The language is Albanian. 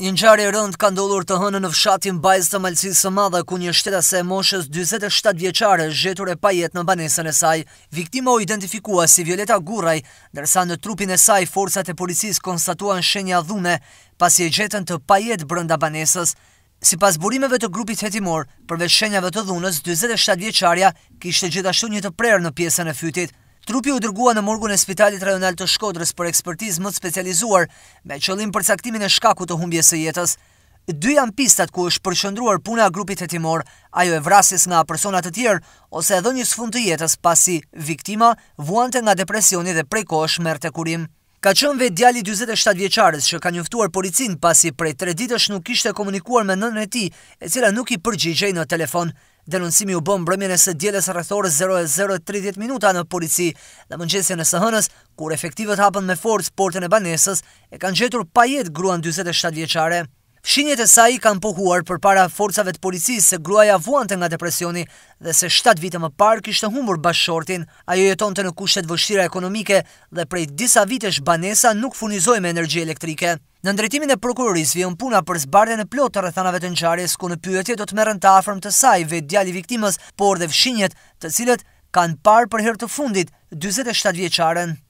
Një njërë e rëndë ka ndollur të hënë në fshatin bajzë të malësisë së madhe, ku një shteta se moshës 27 vjeqare zhetur e pajet në banesën e saj. Viktima o identifikua si Violeta Guraj, dërsa në trupin e saj forcat e policis konstatuan shenja dhume, pas i e gjetën të pajet brënda banesës. Si pas burimeve të grupit hetimor, përve shenjave të dhunës, 27 vjeqarja kishtë gjithashtu një të prerë në piesën e fytit. Trupi u dërgua në morgun e spitalit rajonal të shkodrës për ekspertiz më të specializuar me qëllim për caktimin e shkaku të humbje së jetës. Dy janë pistat ku është përshëndruar puna grupit e timor, ajo e vrasis nga personat të tjerë, ose edhe një sfund të jetës pasi viktima vuante nga depresioni dhe prej kosh mërë të kurim. Ka qënë vetë djali 27 vjeqarës që ka njëftuar policin pasi prej tre ditësh nuk ishte komunikuar me nënën e ti, e cila nuk i përgjigjej në telefonë. Denoncimi u bën mbrëmjen e së dieles rrethore 00:30 minuta në polici dhe mëngjesin e së hënës, kur efektivët hapën me forcë portën e banesës, e kanë gjetur pa jetë gruan 47 vjeçare. Fshinjet e saj kanë pohuar përpara forcave të policisë se gruaja vuante nga depresioni dhe se 7 vite më parë kishte humbur bashortin. Ajo jetonte në kushte vështira ekonomike dhe prej disa vitesh banesa nuk furnizoi me energji elektrike. Në ndretimin e prokurorisë vjen puna për zbardhjen e plotë të rrethanave të ngjarjes ku në pyetje do të merren të afërm të saj vetë djali i viktimës, por dhe vshinjet të cilët kanë parë për herë të fundit 47 vjeçaren.